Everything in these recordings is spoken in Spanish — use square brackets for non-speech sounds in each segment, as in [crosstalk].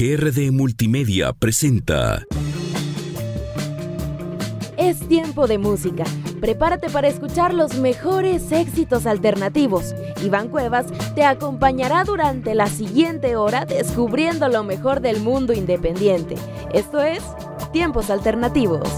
GRD Multimedia presenta. Es tiempo de música. Prepárate para escuchar los mejores éxitos alternativos. Iván Cuevas te acompañará durante la siguiente hora descubriendo lo mejor del mundo independiente. Esto es Tiempos Alternativos.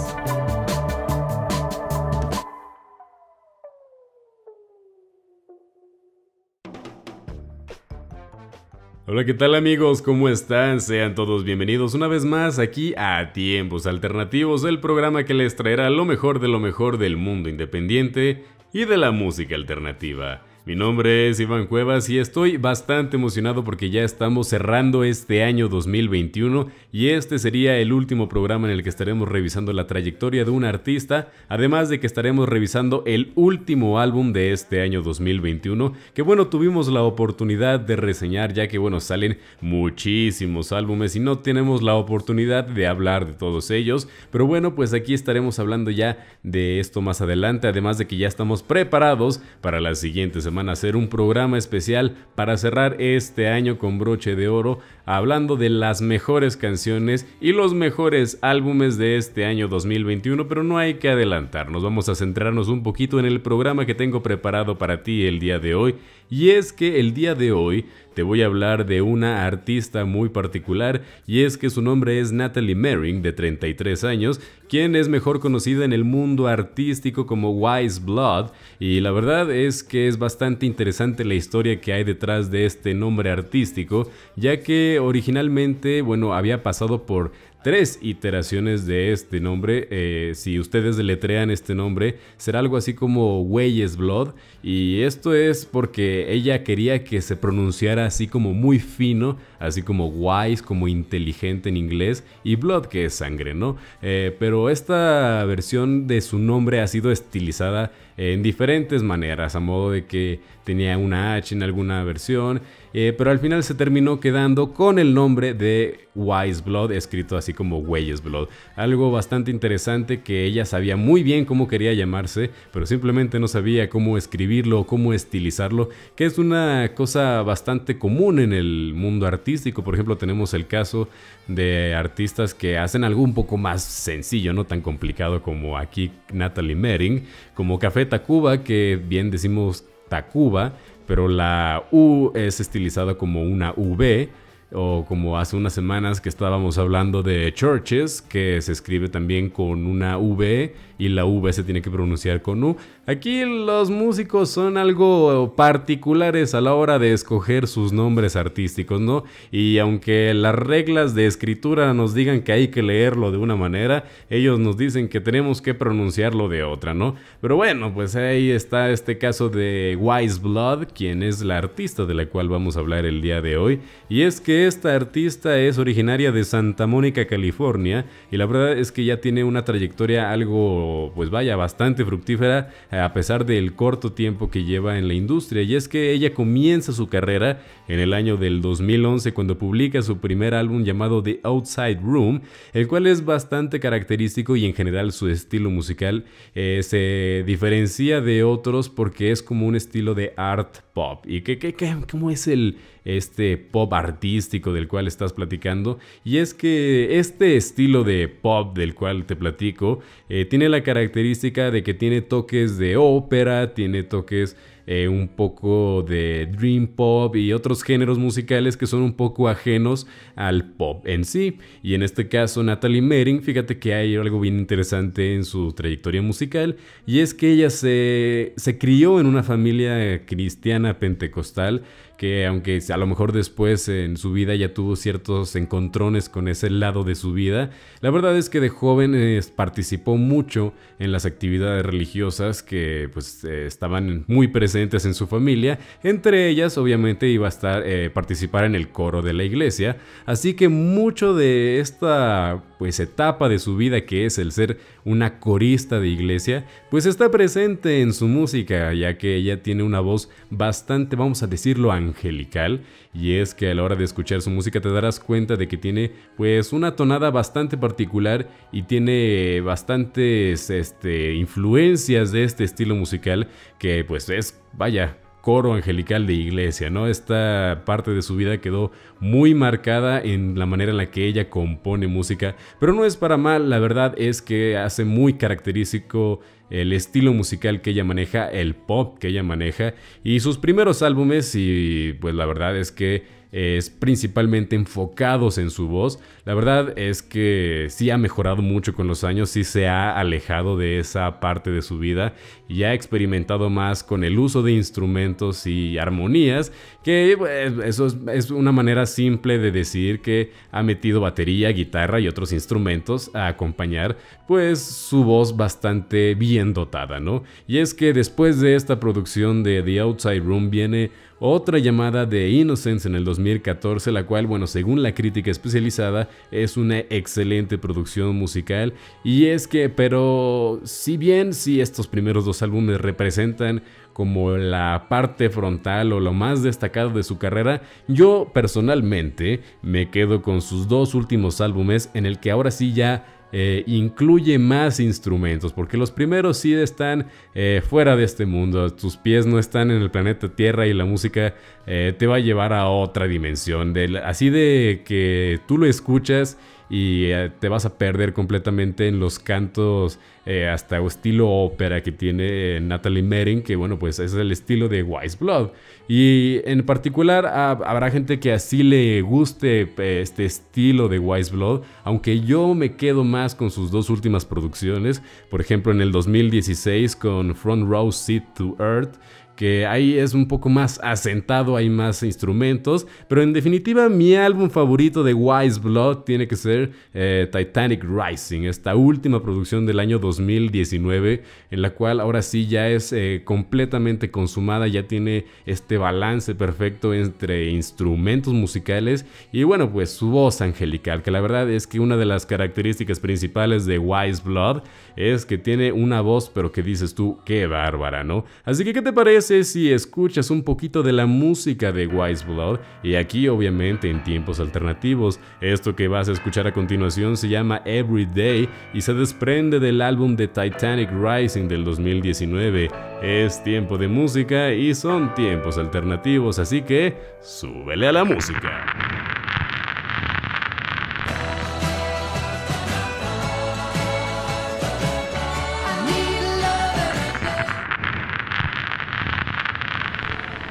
Hola, ¿qué tal amigos? ¿Cómo están? Sean todos bienvenidos una vez más aquí a Tiempos Alternativos, el programa que les traerá lo mejor de lo mejor del mundo independiente y de la música alternativa. Mi nombre es Iván Cuevas y estoy bastante emocionado porque ya estamos cerrando este año 2021 y este sería el último programa en el que estaremos revisando la trayectoria de un artista, además de que estaremos revisando el último álbum de este año 2021, que bueno, tuvimos la oportunidad de reseñar ya que bueno, salen muchísimos álbumes y no tenemos la oportunidad de hablar de todos ellos, pero bueno, pues aquí estaremos hablando ya de esto más adelante, además de que ya estamos preparados para las siguientes a hacer un programa especial para cerrar este año con broche de oro, hablando de las mejores canciones y los mejores álbumes de este año 2021, pero no hay que adelantarnos, vamos a centrarnos un poquito en el programa que tengo preparado para ti el día de hoy, y es que el día de hoy te voy a hablar de una artista muy particular y es que su nombre es Natalie Merring, de 33 años, quien es mejor conocida en el mundo artístico como Wise Blood y la verdad es que es bastante interesante la historia que hay detrás de este nombre artístico, ya que originalmente, bueno, había pasado por tres iteraciones de este nombre. Eh, si ustedes deletrean este nombre, será algo así como Weyes Blood. Y esto es porque ella quería que se pronunciara así como muy fino así como wise, como inteligente en inglés, y blood, que es sangre, ¿no? Eh, pero esta versión de su nombre ha sido estilizada en diferentes maneras, a modo de que tenía una H en alguna versión, eh, pero al final se terminó quedando con el nombre de Wise Blood, escrito así como Weyes Blood. Algo bastante interesante que ella sabía muy bien cómo quería llamarse, pero simplemente no sabía cómo escribirlo o cómo estilizarlo, que es una cosa bastante común en el mundo artístico por ejemplo, tenemos el caso de artistas que hacen algo un poco más sencillo, no tan complicado como aquí Natalie Mering, como Café Tacuba, que bien decimos Tacuba, pero la U es estilizada como una V o como hace unas semanas que estábamos hablando de churches, que se escribe también con una V y la V se tiene que pronunciar con U. Aquí los músicos son algo particulares a la hora de escoger sus nombres artísticos, ¿no? Y aunque las reglas de escritura nos digan que hay que leerlo de una manera, ellos nos dicen que tenemos que pronunciarlo de otra, ¿no? Pero bueno, pues ahí está este caso de Wise Blood, quien es la artista de la cual vamos a hablar el día de hoy, y es que esta artista es originaria de Santa Mónica, California, y la verdad es que ya tiene una trayectoria algo, pues vaya, bastante fructífera, a pesar del corto tiempo que lleva en la industria. Y es que ella comienza su carrera en el año del 2011 cuando publica su primer álbum llamado The Outside Room, el cual es bastante característico y en general su estilo musical eh, se diferencia de otros porque es como un estilo de art pop. ¿Y qué, qué, cómo es el, este pop artístico del cual estás platicando? Y es que este estilo de pop del cual te platico eh, tiene la característica de que tiene toques de ópera, tiene toques eh, un poco de dream pop y otros géneros musicales que son un poco ajenos al pop en sí. Y en este caso, Natalie Mering, fíjate que hay algo bien interesante en su trayectoria musical, y es que ella se, se crió en una familia cristiana pentecostal que aunque a lo mejor después en su vida ya tuvo ciertos encontrones con ese lado de su vida, la verdad es que de joven eh, participó mucho en las actividades religiosas que pues eh, estaban muy presentes en su familia, entre ellas obviamente iba a estar eh, participar en el coro de la iglesia, así que mucho de esta pues etapa de su vida que es el ser una corista de iglesia, pues está presente en su música, ya que ella tiene una voz bastante, vamos a decirlo, angelical, y es que a la hora de escuchar su música te darás cuenta de que tiene pues una tonada bastante particular y tiene bastantes este, influencias de este estilo musical que pues es, vaya, coro angelical de iglesia, ¿no? Esta parte de su vida quedó muy marcada en la manera en la que ella compone música, pero no es para mal, la verdad es que hace muy característico el estilo musical que ella maneja, el pop que ella maneja y sus primeros álbumes y pues la verdad es que es principalmente enfocados en su voz. La verdad es que sí ha mejorado mucho con los años, sí se ha alejado de esa parte de su vida y ha experimentado más con el uso de instrumentos y armonías, que pues, eso es, una manera simple de decir que ha metido batería, guitarra y otros instrumentos a acompañar pues su voz bastante bien dotada, ¿no? Y es que después de esta producción de The Outside Room viene otra llamada de Innocence en el 2014, la cual, bueno, según la crítica especializada, es una excelente producción musical y es que, pero si bien si estos primeros dos álbumes representan como la parte frontal o lo más destacado de su carrera, yo personalmente me quedo con sus dos últimos álbumes en el que ahora sí ya eh, incluye más instrumentos, porque los primeros sí están eh, fuera de este mundo, tus pies no están en el planeta Tierra y la música eh, te va a llevar a otra dimensión, así de que tú lo escuchas y eh, te vas a perder completamente en los cantos eh, hasta estilo ópera que tiene eh, Natalie merin que bueno, pues es el estilo de Wise Blood. Y en particular habrá gente que así le guste este estilo de Wise Blood, aunque yo me quedo más con sus dos últimas producciones, por ejemplo en el 2016 con Front Row Seat to Earth, que ahí es un poco más asentado, hay más instrumentos, pero en definitiva mi álbum favorito de Wise Blood tiene que ser eh, Titanic Rising, esta última producción del año 2019, en la cual ahora sí ya es eh, completamente consumada, ya tiene este balance perfecto entre instrumentos musicales y bueno, pues su voz angelical, que la verdad es que una de las características principales de Wise Blood es que tiene una voz, pero que dices tú, qué bárbara, ¿no? Así que, ¿qué te parece? si escuchas un poquito de la música de Wise Blood? Y aquí obviamente en tiempos alternativos. Esto que vas a escuchar a continuación se llama Every Day y se desprende del álbum de Titanic Rising del 2019. Es tiempo de música y son tiempos alternativos, así que súbele a la música.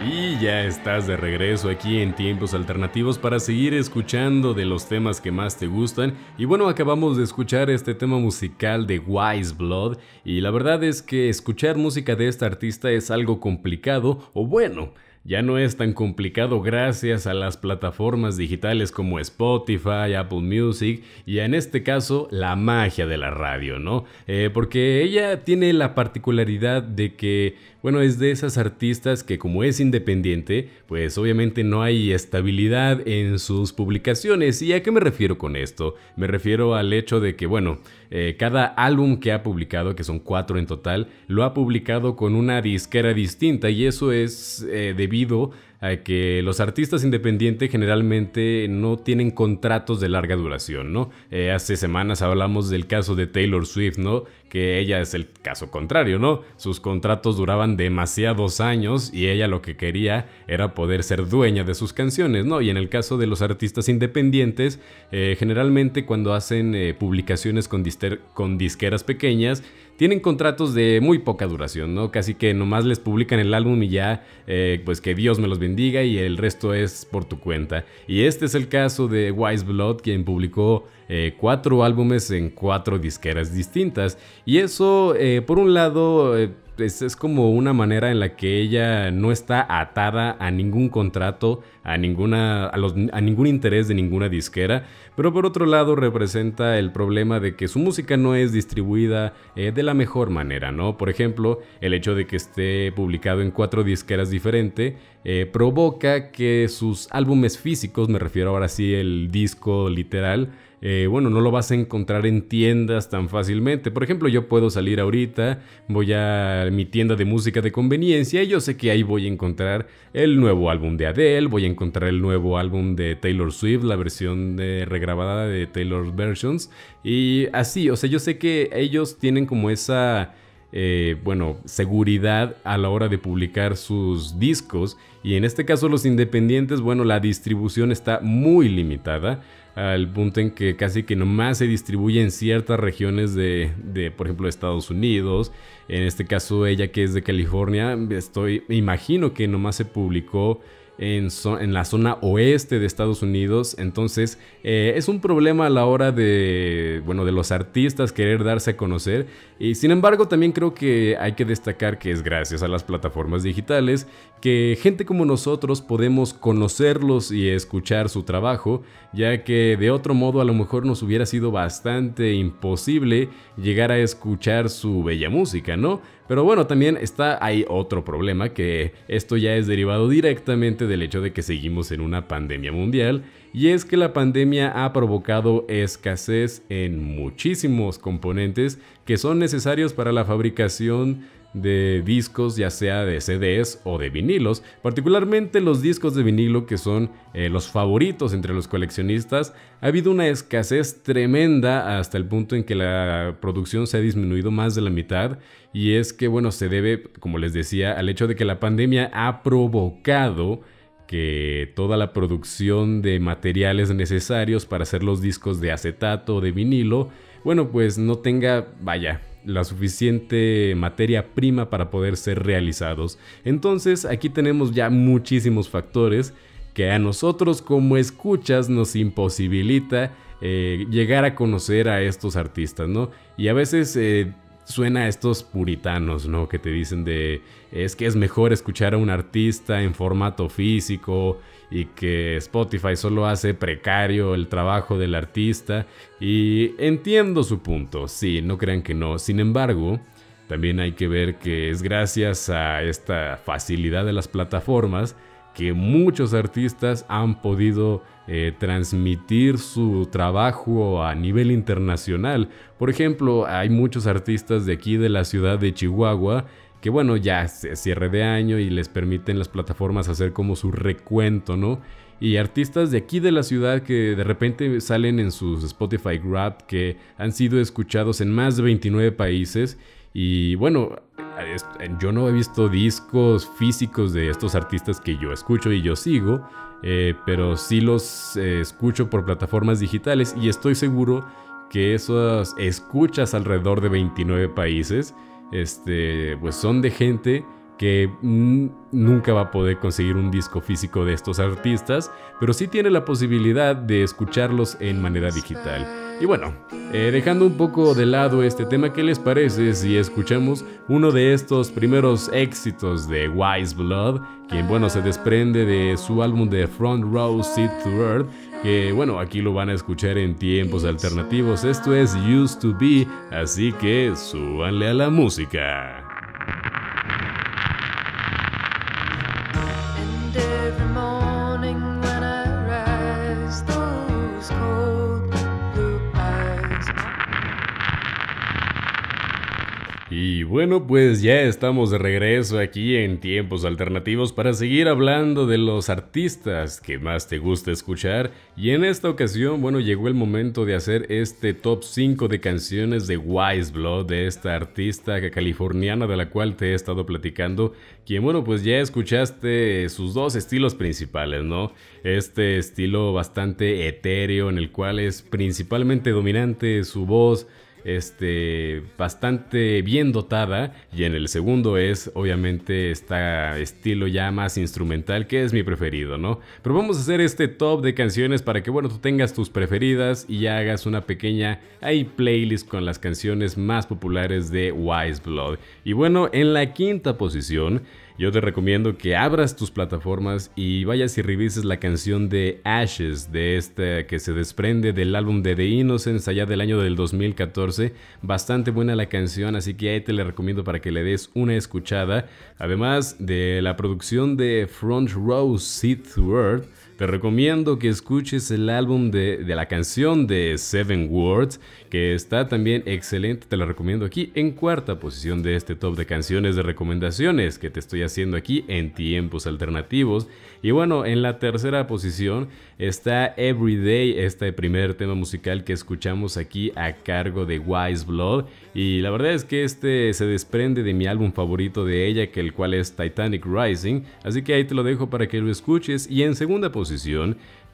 Y ya estás de regreso aquí en Tiempos Alternativos para seguir escuchando de los temas que más te gustan. Y bueno, acabamos de escuchar este tema musical de Wise Blood. Y la verdad es que escuchar música de esta artista es algo complicado, o bueno, ya no es tan complicado gracias a las plataformas digitales como Spotify, Apple Music y en este caso la magia de la radio, ¿no? Eh, porque ella tiene la particularidad de que bueno, es de esas artistas que como es independiente, pues obviamente no hay estabilidad en sus publicaciones. ¿Y a qué me refiero con esto? Me refiero al hecho de que, bueno, eh, cada álbum que ha publicado, que son cuatro en total, lo ha publicado con una disquera distinta y eso es eh, debido que los artistas independientes generalmente no tienen contratos de larga duración, ¿no? Eh, hace semanas hablamos del caso de Taylor Swift, ¿no? Que ella es el caso contrario, ¿no? Sus contratos duraban demasiados años y ella lo que quería era poder ser dueña de sus canciones, ¿no? Y en el caso de los artistas independientes, eh, generalmente cuando hacen eh, publicaciones con disqueras pequeñas, tienen contratos de muy poca duración, ¿no? Casi que nomás les publican el álbum y ya, eh, pues que Dios me los bendiga y el resto es por tu cuenta. Y este es el caso de Wise Blood, quien publicó eh, cuatro álbumes en cuatro disqueras distintas. Y eso, eh, por un lado es, como una manera en la que ella no está atada a ningún contrato, a, ninguna, a, ningún interés de ninguna disquera, pero por otro lado representa el problema de que su música no es distribuida eh, de la mejor manera, ¿no? Por ejemplo, el hecho de que esté publicado en cuatro disqueras diferentes eh, provoca que sus álbumes físicos, me refiero ahora sí el disco literal, eh, bueno, no lo vas a encontrar en tiendas tan fácilmente. Por ejemplo, yo puedo salir ahorita, voy a mi tienda de música de conveniencia y yo sé que ahí voy a encontrar el nuevo álbum de Adele, voy a encontrar el nuevo álbum de Taylor Swift, la versión regrabada de Taylor Versions y así, o sea, yo sé que ellos tienen como esa... Eh, bueno, seguridad a la hora de publicar sus discos. Y en este caso los independientes, bueno, la distribución está muy limitada al punto en que casi que nomás se distribuye en ciertas regiones de, por ejemplo, Estados Unidos. En este caso, ella que es de California, estoy, imagino que nomás se publicó en, la zona oeste de Estados Unidos. Entonces eh, es un problema a la hora de, bueno, de los artistas querer darse a conocer. Y sin embargo también creo que hay que destacar que es gracias a las plataformas digitales que gente como nosotros podemos conocerlos y escuchar su trabajo, ya que de otro modo a lo mejor nos hubiera sido bastante imposible llegar a escuchar su bella música, ¿no? Pero bueno, también está hay otro problema que esto ya es derivado directamente del hecho de que seguimos en una pandemia mundial y es que la pandemia ha provocado escasez en muchísimos componentes que son necesarios para la fabricación de discos, ya sea de CDs o de vinilos, particularmente los discos de vinilo que son eh, los favoritos entre los coleccionistas, ha habido una escasez tremenda hasta el punto en que la producción se ha disminuido más de la mitad y es que bueno, se debe, como les decía, al hecho de que la pandemia ha provocado que toda la producción de materiales necesarios para hacer los discos de acetato, o de vinilo, bueno, pues no tenga, vaya, la suficiente materia prima para poder ser realizados. Entonces aquí tenemos ya muchísimos factores que a nosotros como escuchas nos imposibilita eh, llegar a conocer a estos artistas, ¿no? Y a veces eh, suena a estos puritanos, ¿no? Que te dicen de es que es mejor escuchar a un artista en formato físico y que Spotify solo hace precario el trabajo del artista y entiendo su punto, sí, no crean que no, sin embargo, también hay que ver que es gracias a esta facilidad de las plataformas que muchos artistas han podido eh, transmitir su trabajo a nivel internacional. Por ejemplo, hay muchos artistas de aquí de la ciudad de Chihuahua que bueno, ya se cierre de año y les permiten las plataformas hacer como su recuento, ¿no? Y artistas de aquí de la ciudad que de repente salen en sus Spotify Grab que han sido escuchados en más de 29 países y bueno, yo no he visto discos físicos de estos artistas que yo escucho y yo sigo, eh, pero sí los eh, escucho por plataformas digitales y estoy seguro que esas escuchas alrededor de 29 países este, pues son de gente que nunca va a poder conseguir un disco físico de estos artistas, pero sí tiene la posibilidad de escucharlos en manera digital. Y bueno, eh, dejando un poco de lado este tema, ¿qué les parece si escuchamos uno de estos primeros éxitos de Wise Blood, quien bueno se desprende de su álbum de Front Row Seat to Earth, que bueno, aquí lo van a escuchar en tiempos alternativos. Esto es Used to Be, así que súbanle a la música. bueno, pues ya estamos de regreso aquí en Tiempos Alternativos para seguir hablando de los artistas que más te gusta escuchar. Y en esta ocasión, bueno, llegó el momento de hacer este top 5 de canciones de Wise Blood, de esta artista californiana de la cual te he estado platicando. Quien, bueno, pues ya escuchaste sus dos estilos principales, ¿no? Este estilo bastante etéreo en el cual es principalmente dominante su voz este, bastante bien dotada. Y en el segundo es, obviamente, está estilo ya más instrumental, que es mi preferido, ¿no? Pero vamos a hacer este top de canciones para que, bueno, tú tengas tus preferidas y ya hagas una pequeña hay playlist con las canciones más populares de Wise Blood. Y bueno, en la quinta posición yo te recomiendo que abras tus plataformas y vayas y revises la canción de Ashes, de esta que se desprende del álbum de The Innocents allá del año del 2014. Bastante buena la canción, así que ahí te la recomiendo para que le des una escuchada. Además de la producción de Front Row Seat World te recomiendo que escuches el álbum de, la canción de Seven Words, que está también excelente, te la recomiendo aquí en cuarta posición de este top de canciones de recomendaciones que te estoy haciendo aquí en tiempos alternativos. Y bueno, en la tercera posición está Everyday, este primer tema musical que escuchamos aquí a cargo de Wise Blood. Y la verdad es que este se desprende de mi álbum favorito de ella, que el cual es Titanic Rising. Así que ahí te lo dejo para que lo escuches. Y en segunda posición,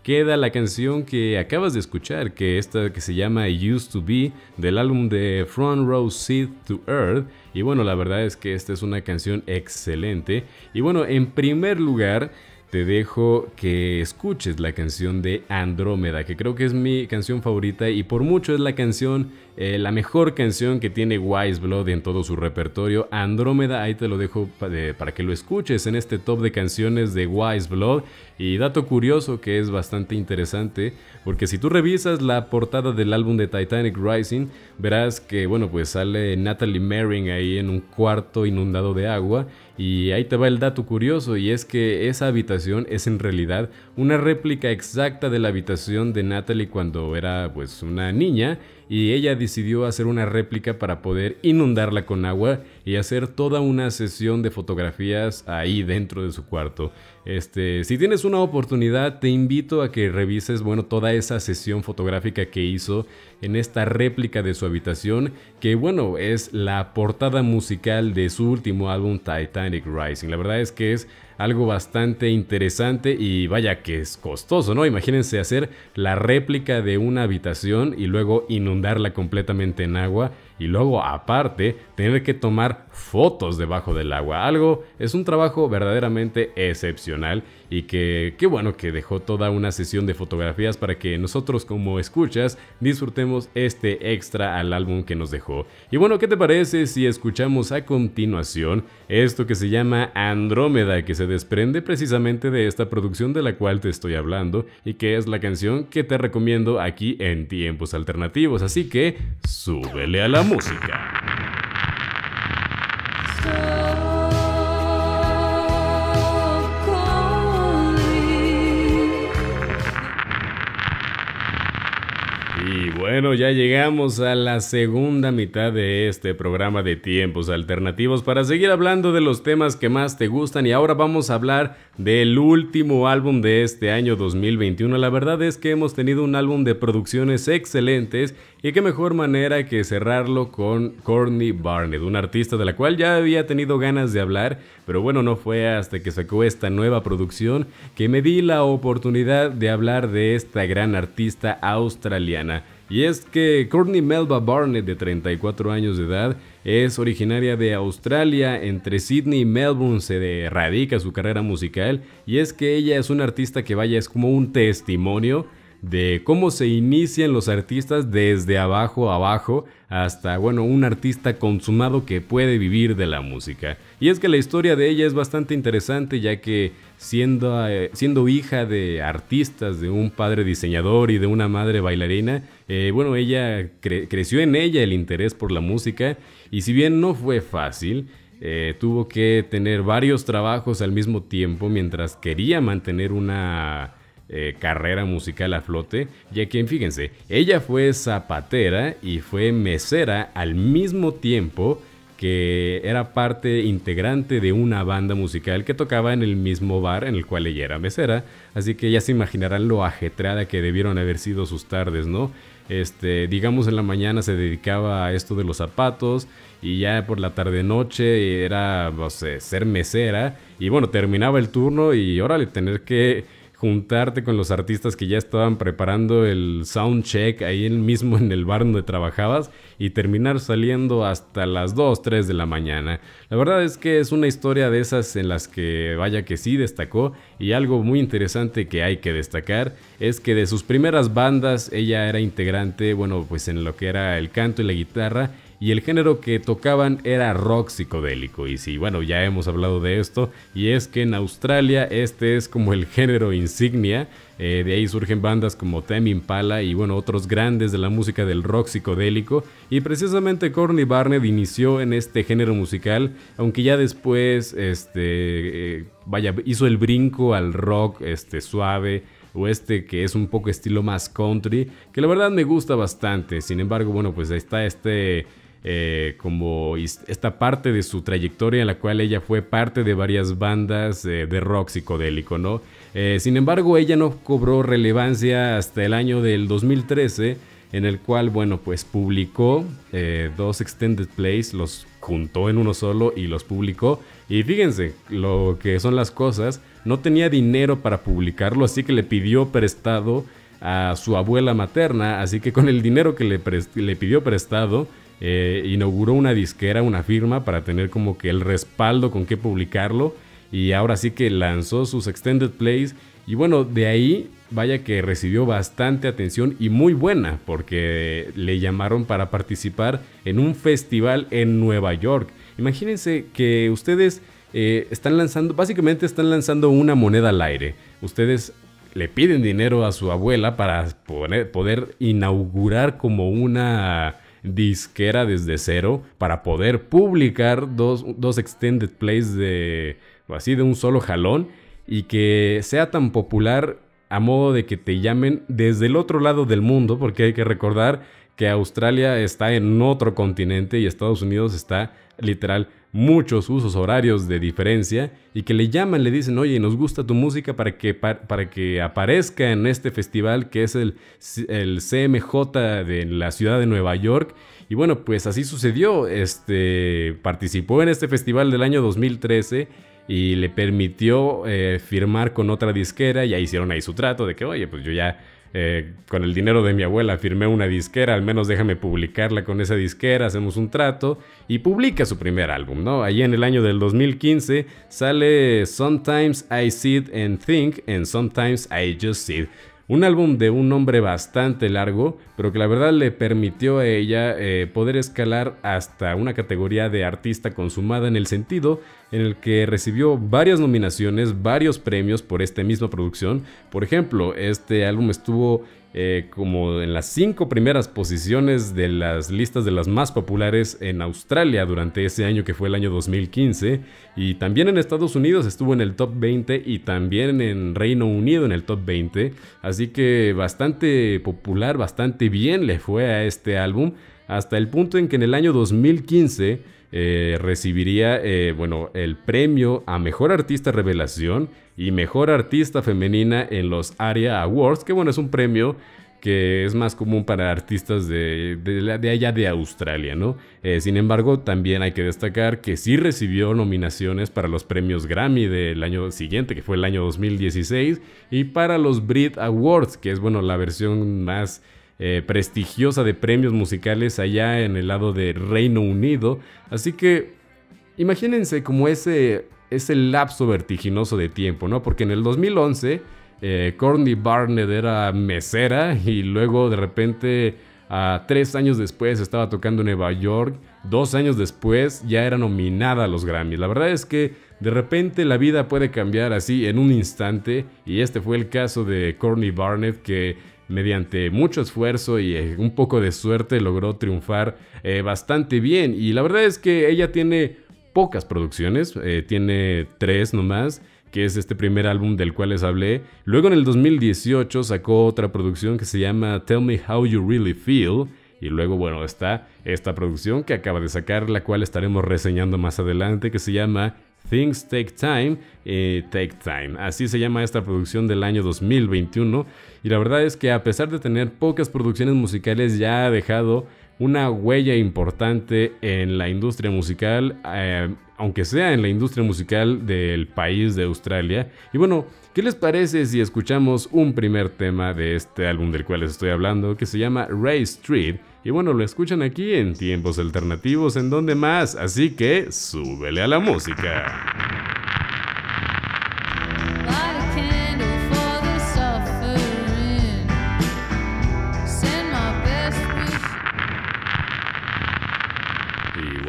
queda la canción que acabas de escuchar, que esta que se llama Used to Be del álbum de Front Row Seat to Earth. Y bueno, la verdad es que esta es una canción excelente. Y bueno, en primer lugar, te dejo que escuches la canción de Andrómeda, que creo que es mi canción favorita y por mucho es la canción, eh, la mejor canción que tiene Wise Blood en todo su repertorio. Andrómeda, ahí te lo dejo para que lo escuches en este top de canciones de Wise Blood. Y dato curioso que es bastante interesante, porque si tú revisas la portada del álbum de Titanic Rising, verás que, bueno, pues sale Natalie Merring ahí en un cuarto inundado de agua y ahí te va el dato curioso, y es que esa habitación es en realidad una réplica exacta de la habitación de Natalie cuando era pues una niña, y ella decidió hacer una réplica para poder inundarla con agua y hacer toda una sesión de fotografías ahí dentro de su cuarto. Este, si tienes una oportunidad, te invito a que revises, toda esa sesión fotográfica que hizo en esta réplica de su habitación, que bueno, es la portada musical de su último álbum Titanic Rising. La verdad es que es algo bastante interesante y vaya que es costoso, ¿no? Imagínense hacer la réplica de una habitación y luego inundarla completamente en agua y luego aparte tener que tomar fotos debajo del agua. Algo es un trabajo verdaderamente excepcional y que qué bueno que dejó toda una sesión de fotografías para que nosotros como escuchas disfrutemos este extra al álbum que nos dejó. Y bueno, ¿qué te parece si escuchamos a continuación esto que se llama Andrómeda que se desprende precisamente de esta producción de la cual te estoy hablando y que es la canción que te recomiendo aquí en tiempos alternativos? Así que súbele a la música. Bueno, ya llegamos a la segunda mitad de este programa de tiempos alternativos para seguir hablando de los temas que más te gustan y ahora vamos a hablar del último álbum de este año 2021. La verdad es que hemos tenido un álbum de producciones excelentes y qué mejor manera que cerrarlo con Courtney Barnett, un artista de la cual ya había tenido ganas de hablar, pero bueno, no fue hasta que sacó esta nueva producción que me di la oportunidad de hablar de esta gran artista australiana. Y es que Courtney Melba Barnett, de 34 años de edad, es originaria de Australia, entre Sydney y Melbourne se radica su carrera musical, y es que ella es una artista que vaya, es como un testimonio de cómo se inician los artistas desde abajo a abajo hasta, bueno, un artista consumado que puede vivir de la música. Y es que la historia de ella es bastante interesante ya que siendo, eh, siendo hija de artistas, de un padre diseñador y de una madre bailarina, eh, bueno, ella creció en ella el interés por la música y si bien no fue fácil, eh, tuvo que tener varios trabajos al mismo tiempo mientras quería mantener una eh, carrera musical a flote, ya que fíjense, ella fue zapatera y fue mesera al mismo tiempo que era parte integrante de una banda musical que tocaba en el mismo bar en el cual ella era mesera, así que ya se imaginarán lo ajetreada que debieron haber sido sus tardes, ¿no? Este, digamos en la mañana se dedicaba a esto de los zapatos y ya por la tarde noche era, ser mesera y bueno, terminaba el turno y órale, tener que juntarte con los artistas que ya estaban preparando el sound check ahí mismo en el bar donde trabajabas y terminar saliendo hasta las 2, 3 de la mañana. La verdad es que es una historia de esas en las que vaya que sí destacó y algo muy interesante que hay que destacar es que de sus primeras bandas ella era integrante, bueno, pues en lo que era el canto y la guitarra y el género que tocaban era rock psicodélico. Y sí, bueno, ya hemos hablado de esto, y es que en Australia este es como el género insignia. Eh, de ahí surgen bandas como Tame Impala y bueno, otros grandes de la música del rock psicodélico. Y precisamente Corny Barnett inició en este género musical, aunque ya después, este, eh, vaya, hizo el brinco al rock este, suave o este que es un poco estilo más country, que la verdad me gusta bastante. Sin embargo, bueno, pues está este eh, como esta parte de su trayectoria en la cual ella fue parte de varias bandas eh, de rock psicodélico, ¿no? Eh, sin embargo, ella no cobró relevancia hasta el año del 2013, en el cual, bueno, pues publicó dos extended plays, los juntó en uno solo y los publicó. Y fíjense lo que son las cosas, no tenía dinero para publicarlo, así que le pidió prestado a su abuela materna, así que con el dinero que le pidió prestado, eh, inauguró una disquera, una firma para tener como que el respaldo con que publicarlo y ahora sí que lanzó sus extended plays y bueno, de ahí vaya que recibió bastante atención y muy buena porque le llamaron para participar en un festival en Nueva York. Imagínense que ustedes eh, están lanzando, básicamente están lanzando una moneda al aire. Ustedes le piden dinero a su abuela para poder inaugurar como una disquera desde cero para poder publicar dos, extended plays de así de un solo jalón y que sea tan popular a modo de que te llamen desde el otro lado del mundo, porque hay que recordar que Australia está en otro continente y Estados Unidos está literal muchos usos horarios de diferencia y que le llaman, le dicen, oye, nos gusta tu música para que, para, que aparezca en este festival que es el, el, CMJ de la ciudad de Nueva York. Y bueno, pues así sucedió. Este, participó en este festival del año 2013 y le permitió eh, firmar con otra disquera y ahí hicieron ahí su trato de que, oye, pues yo ya eh, con el dinero de mi abuela firmé una disquera, al menos déjame publicarla con esa disquera, hacemos un trato y publica su primer álbum, ¿no? Allí en el año del 2015 sale Sometimes I Sit and Think and Sometimes I Just Sit. Un álbum de un nombre bastante largo, pero que la verdad le permitió a ella eh, poder escalar hasta una categoría de artista consumada en el sentido en el que recibió varias nominaciones, varios premios por esta misma producción. Por ejemplo, este álbum estuvo eh, como en las cinco primeras posiciones de las listas de las más populares en Australia durante ese año que fue el año 2015 y también en Estados Unidos estuvo en el top 20 y también en Reino Unido en el top 20 así que bastante popular bastante bien le fue a este álbum hasta el punto en que en el año 2015 eh, recibiría, eh, bueno, el premio a Mejor Artista Revelación y Mejor Artista Femenina en los ARIA Awards, que bueno, es un premio que es más común para artistas de, allá de Australia, ¿no? Eh, sin embargo, también hay que destacar que sí recibió nominaciones para los premios Grammy del año siguiente, que fue el año 2016, y para los Brit Awards, que es, bueno, la versión más eh, prestigiosa de premios musicales allá en el lado de Reino Unido. Así que imagínense como ese, ese lapso vertiginoso de tiempo, ¿no? Porque en el 2011 eh, Courtney Barnett era mesera y luego de repente... a tres años después estaba tocando en Nueva York. Dos años después ya era nominada a los Grammys. La verdad es que de repente la vida puede cambiar así en un instante. Y este fue el caso de Courtney Barnett que mediante mucho esfuerzo y eh, un poco de suerte logró triunfar eh, bastante bien. Y la verdad es que ella tiene pocas producciones, eh, tiene tres nomás, que es este primer álbum del cual les hablé. Luego en el 2018 sacó otra producción que se llama Tell Me How You Really Feel. Y luego, bueno, está esta producción que acaba de sacar, la cual estaremos reseñando más adelante, que se llama Things Take Time, Take Time. Así se llama esta producción del año 2021 y la verdad es que a pesar de tener pocas producciones musicales ya ha dejado una huella importante en la industria musical, eh, aunque sea en la industria musical del país de Australia. Y bueno, ¿qué les parece si escuchamos un primer tema de este álbum del cual les estoy hablando, que se llama Ray Street? Y bueno, lo escuchan aquí en tiempos alternativos, en donde más, así que súbele a la música.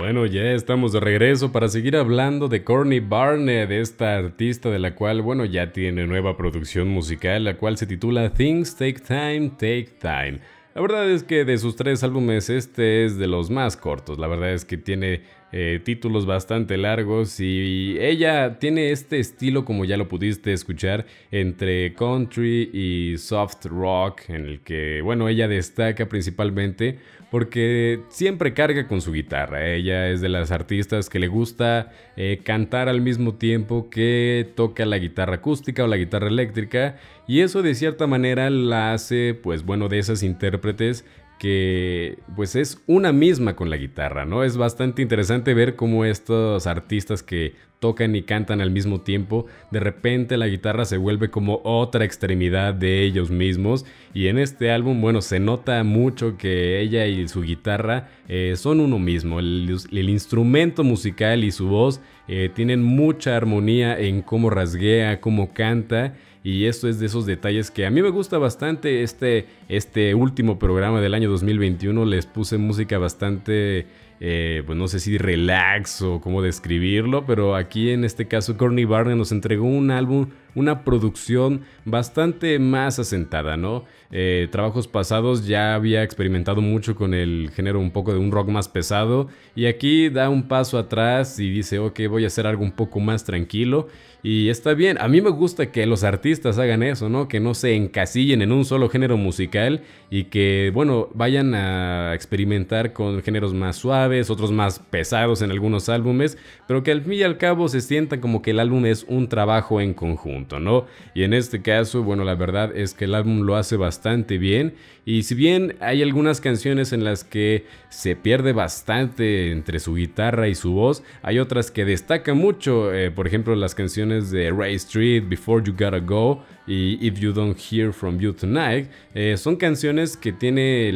Bueno, ya estamos de regreso para seguir hablando de Courtney Barnett, esta artista de la cual, bueno, ya tiene nueva producción musical, la cual se titula Things Take Time, Take Time. La verdad es que de sus tres álbumes este es de los más cortos, la verdad es que tiene eh, títulos bastante largos y ella tiene este estilo como ya lo pudiste escuchar entre country y soft rock en el que bueno ella destaca principalmente porque siempre carga con su guitarra ella es de las artistas que le gusta eh, cantar al mismo tiempo que toca la guitarra acústica o la guitarra eléctrica y eso de cierta manera la hace pues bueno de esas intérpretes que pues es una misma con la guitarra, ¿no? Es bastante interesante ver cómo estos artistas que tocan y cantan al mismo tiempo, de repente la guitarra se vuelve como otra extremidad de ellos mismos y en este álbum, bueno, se nota mucho que ella y su guitarra eh, son uno mismo, el, instrumento musical y su voz eh, tienen mucha armonía en cómo rasguea, cómo canta y esto es de esos detalles que a mí me gusta bastante. Este, este último programa del año 2021 les puse música bastante eh, pues no sé si relax o cómo describirlo, pero aquí en este caso Courtney Barney nos entregó un álbum, una producción bastante más asentada, ¿no? Eh, trabajos pasados ya había experimentado mucho con el género un poco de un rock más pesado y aquí da un paso atrás y dice, ok, voy a hacer algo un poco más tranquilo y está bien, a mí me gusta que los artistas hagan eso, ¿no? Que no se encasillen en un solo género musical y que, bueno, vayan a experimentar con géneros más suaves, otros más pesados en algunos álbumes, pero que al fin y al cabo se sienta como que el álbum es un trabajo en conjunto, ¿no? Y en este caso, bueno, la verdad es que el álbum lo hace bastante bien y si bien hay algunas canciones en las que se pierde bastante entre su guitarra y su voz, hay otras que destacan mucho, eh, por ejemplo las canciones de Ray Street, Before You Gotta Go y If You Don't Hear From You Tonight, eh, son canciones que tiene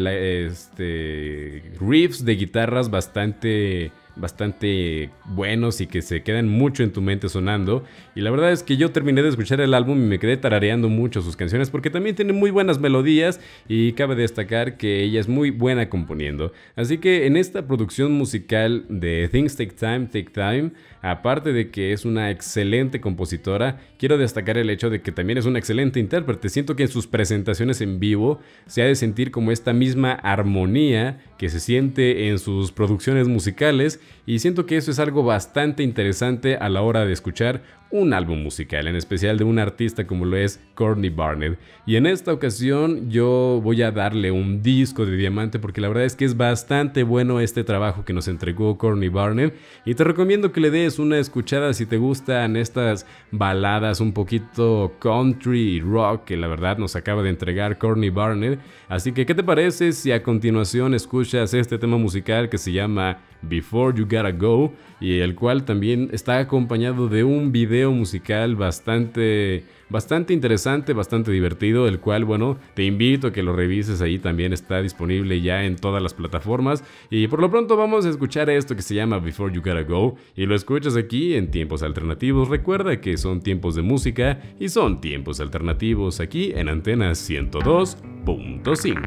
este, riffs de guitarras bastante bastante buenos y que se quedan mucho en tu mente sonando. Y la verdad es que yo terminé de escuchar el álbum y me quedé tarareando mucho sus canciones porque también tiene muy buenas melodías y cabe destacar que ella es muy buena componiendo. Así que en esta producción musical de Things Take Time, Take Time, Aparte de que es una excelente compositora, quiero destacar el hecho de que también es una excelente intérprete. Siento que en sus presentaciones en vivo se ha de sentir como esta misma armonía que se siente en sus producciones musicales y siento que eso es algo bastante interesante a la hora de escuchar un álbum musical, en especial de un artista como lo es Courtney Barnett. Y en esta ocasión yo voy a darle un disco de diamante porque la verdad es que es bastante bueno este trabajo que nos entregó Courtney Barnett. Y te recomiendo que le des una escuchada si te gustan estas baladas un poquito country rock que la verdad nos acaba de entregar Courtney Barnett. Así que, ¿qué te parece si a continuación escuchas este tema musical que se llama Before You Gotta Go y el cual también está acompañado de un video musical bastante, bastante interesante, bastante divertido, el cual, bueno, te invito a que lo revises ahí, también está disponible ya en todas las plataformas. Y por lo pronto vamos a escuchar esto que se llama Before You Gotta Go, y lo escuchas aquí en tiempos alternativos. Recuerda que son tiempos de música y son tiempos alternativos aquí en Antena 102.5.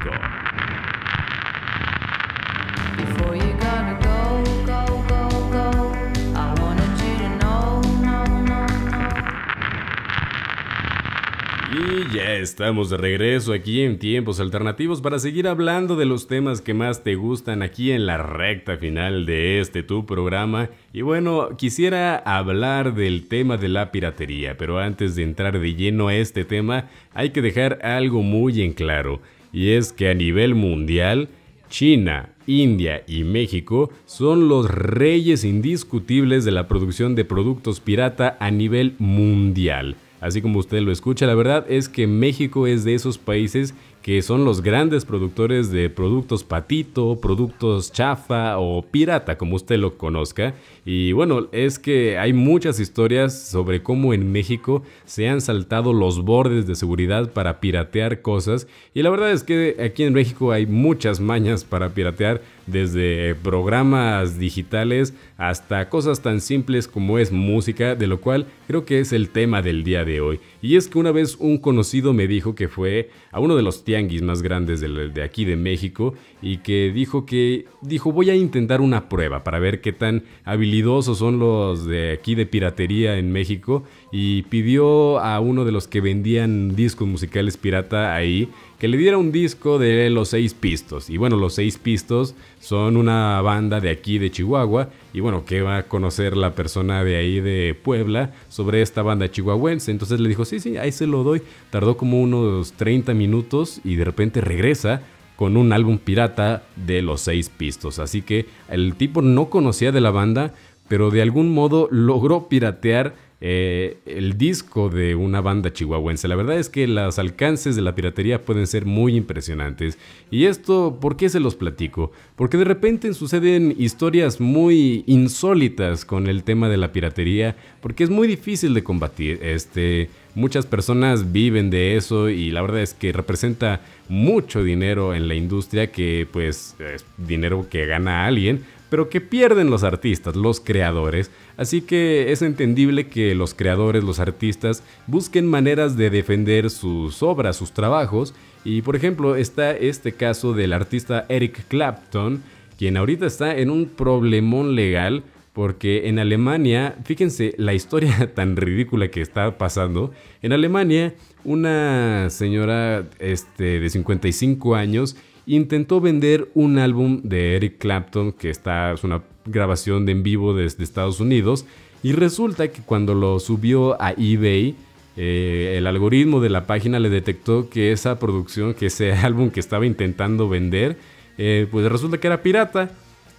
Y ya estamos de regreso aquí en Tiempos Alternativos para seguir hablando de los temas que más te gustan aquí en la recta final de este tu programa. Y bueno, quisiera hablar del tema de la piratería, pero antes de entrar de lleno a este tema, hay que dejar algo muy en claro, y es que a nivel mundial, China, India y México son los reyes indiscutibles de la producción de productos pirata a nivel mundial así como usted lo escucha. La verdad es que México es de esos países que son los grandes productores de productos patito, productos chafa o pirata, como usted lo conozca. Y bueno, es que hay muchas historias sobre cómo en México se han saltado los bordes de seguridad para piratear cosas. Y la verdad es que aquí en México hay muchas mañas para piratear, desde programas digitales hasta cosas tan simples como es música, de lo cual creo que es el tema del día de hoy. Y es que una vez un conocido me dijo que fue a uno de los tianguis más grandes de, aquí de México y que dijo que dijo voy a intentar una prueba para ver qué tan habilidad son los de aquí de piratería en México y pidió a uno de los que vendían discos musicales pirata ahí que le diera un disco de los Seis Pistos. Y bueno, los Seis Pistos son una banda de aquí de Chihuahua y bueno, que va a conocer la persona de ahí de Puebla sobre esta banda chihuahuense. Entonces le dijo, sí, sí, ahí se lo doy. Tardó como unos 30 minutos y de repente regresa con un álbum pirata de los seis pistos. Así que el tipo no conocía de la banda, pero de algún modo logró piratear eh, el disco de una banda chihuahuense. La verdad es que los alcances de la piratería pueden ser muy impresionantes. Y esto, ¿por qué se los platico? Porque de repente suceden historias muy insólitas con el tema de la piratería, porque es muy difícil de combatir. Este, muchas personas viven de eso y la verdad es que representa mucho dinero en la industria que pues es dinero que gana alguien pero que pierden los artistas, los creadores. Así que es entendible que los creadores, los artistas, busquen maneras de defender sus obras, sus trabajos. Y por ejemplo está este caso del artista Eric Clapton, quien ahorita está en un problemón legal porque en Alemania, fíjense la historia [laughs] tan ridícula que está pasando, en Alemania una señora este, de 55 años intentó vender un álbum de Eric Clapton, que está, es una grabación de en vivo desde Estados Unidos, y resulta que cuando lo subió a eBay, eh, el algoritmo de la página le detectó que esa producción, que ese [laughs] álbum que estaba intentando vender, eh, pues resulta que era pirata,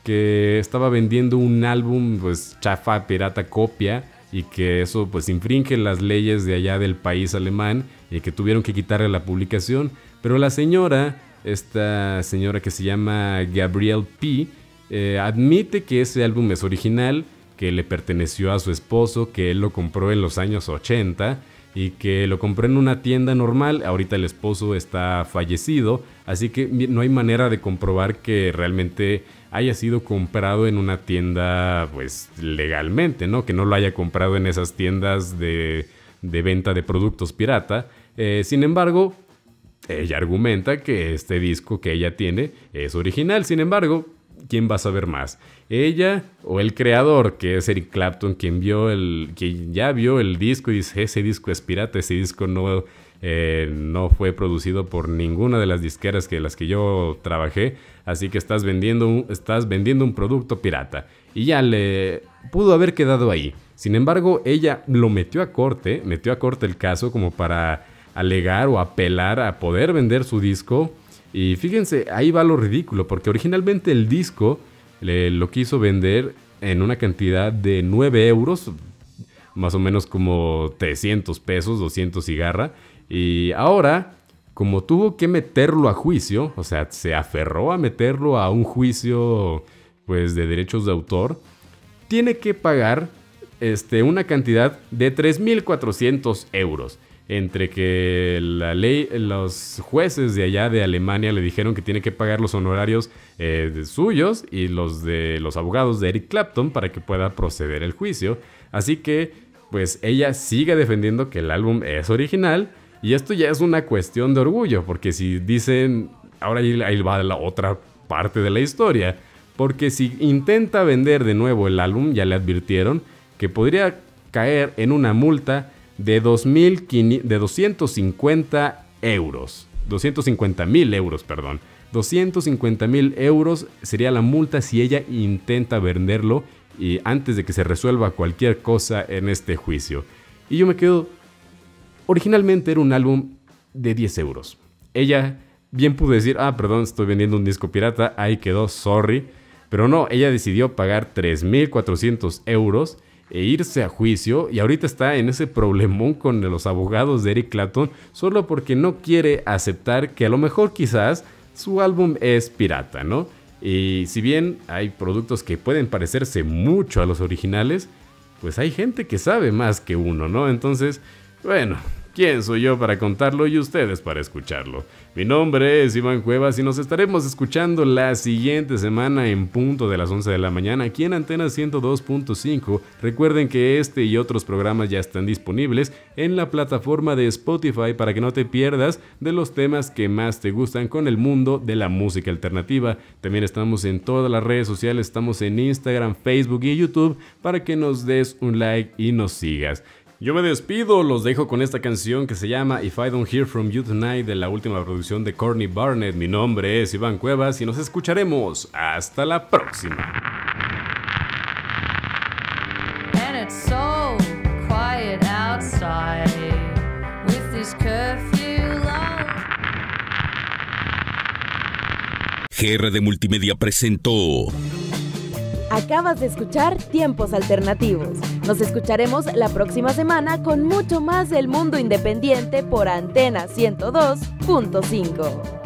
que estaba vendiendo un álbum, pues chafa, pirata, copia, y que eso pues infringe las leyes de allá del país alemán y que tuvieron que quitarle la publicación. Pero la señora esta señora que se llama Gabrielle P. Eh, admite que ese álbum es original, que le perteneció a su esposo, que él lo compró en los años 80 y que lo compró en una tienda normal. Ahorita el esposo está fallecido, así que no hay manera de comprobar que realmente haya sido comprado en una tienda, pues legalmente, ¿no? Que no lo haya comprado en esas tiendas de, venta de productos pirata. Eh, sin embargo, ella argumenta que este disco que ella tiene es original, sin embargo, ¿quién va a saber más? ¿Ella o el creador, que es Eric Clapton, quien, vio el, quien ya vio el disco y dice, ese disco es pirata, ese disco no, eh, no fue producido por ninguna de las disqueras que las que yo trabajé, así que estás vendiendo, un, estás vendiendo un producto pirata. Y ya le pudo haber quedado ahí. Sin embargo, ella lo metió a corte, metió a corte el caso como para alegar o apelar a poder vender su disco. Y fíjense, ahí va lo ridículo, porque originalmente el disco lo quiso vender en una cantidad de 9 euros, más o menos como 300 pesos, 200 cigarra. Y ahora, como tuvo que meterlo a juicio, o sea, se aferró a meterlo a un juicio pues de derechos de autor, tiene que pagar este, una cantidad de 3.400 euros entre que la ley, los jueces de allá de Alemania le dijeron que tiene que pagar los honorarios eh, suyos y los de los abogados de Eric Clapton para que pueda proceder el juicio. Así que, pues ella sigue defendiendo que el álbum es original. Y esto ya es una cuestión de orgullo, porque si dicen, ahora ahí va la otra parte de la historia, porque si intenta vender de nuevo el álbum, ya le advirtieron que podría caer en una multa de, 250 euros. 250 mil euros, perdón. 250 mil euros sería la multa si ella intenta venderlo y antes de que se resuelva cualquier cosa en este juicio. Y yo me quedo... Originalmente era un álbum de 10 euros. Ella bien pudo decir, ah, perdón, estoy vendiendo un disco pirata, ahí quedó, sorry. Pero no, ella decidió pagar 3.400 euros e irse a juicio y ahorita está en ese problemón con los abogados de Eric Clapton solo porque no quiere aceptar que a lo mejor quizás su álbum es pirata, ¿no? Y si bien hay productos que pueden parecerse mucho a los originales, pues hay gente que sabe más que uno, ¿no? Entonces, bueno, ¿Quién soy yo para contarlo y ustedes para escucharlo? Mi nombre es Iván Cuevas y nos estaremos escuchando la siguiente semana en punto de las 11 de la mañana aquí en Antena 102.5. Recuerden que este y otros programas ya están disponibles en la plataforma de Spotify para que no te pierdas de los temas que más te gustan con el mundo de la música alternativa. También estamos en todas las redes sociales, estamos en Instagram, Facebook y YouTube para que nos des un like y nos sigas. Yo me despido, los dejo con esta canción que se llama If I Don't Hear From You Tonight de la última producción de Courtney Barnett. Mi nombre es Iván Cuevas y nos escucharemos. Hasta la próxima. GR de Multimedia presentó. Acabas de escuchar Tiempos Alternativos. Nos escucharemos la próxima semana con mucho más del mundo independiente por Antena 102.5.